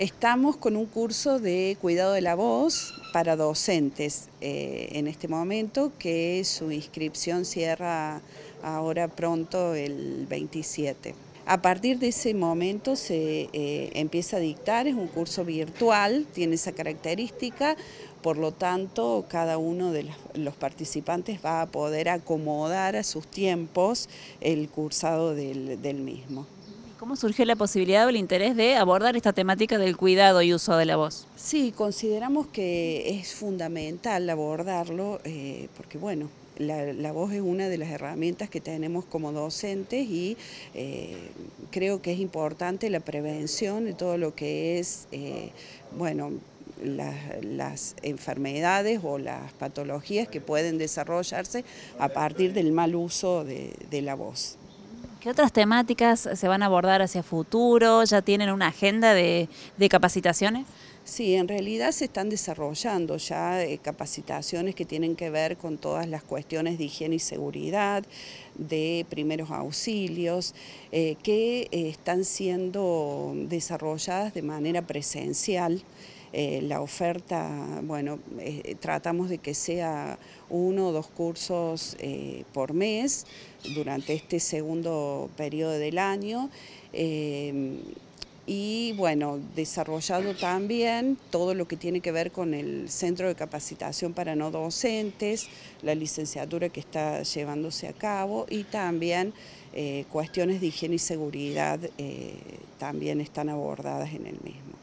Estamos con un curso de cuidado de la voz para docentes eh, en este momento, que su inscripción cierra ahora pronto el 27. A partir de ese momento se eh, empieza a dictar, es un curso virtual, tiene esa característica, por lo tanto cada uno de los participantes va a poder acomodar a sus tiempos el cursado del mismo. ¿Cómo surgió la posibilidad o el interés de abordar esta temática del cuidado y uso de la voz? Sí, consideramos que es fundamental abordarlo eh, porque, bueno, la, voz es una de las herramientas que tenemos como docentes y eh, creo que es importante la prevención de todo lo que es, eh, bueno, las, enfermedades o las patologías que pueden desarrollarse a partir del mal uso de la voz. ¿Qué otras temáticas se van a abordar hacia futuro? ¿Ya tienen una agenda de, de capacitaciones? Sí, en realidad se están desarrollando ya eh, capacitaciones que tienen que ver con todas las cuestiones de higiene y seguridad, de primeros auxilios, eh, que eh, están siendo desarrolladas de manera presencial. la oferta, bueno, tratamos de que sea uno o dos cursos por mes durante este segundo periodo del año y bueno, desarrollado también todo lo que tiene que ver con el Centro de Capacitación para No Docentes, la licenciatura que está llevándose a cabo y también eh, cuestiones de higiene y seguridad eh, también están abordadas en el mismo.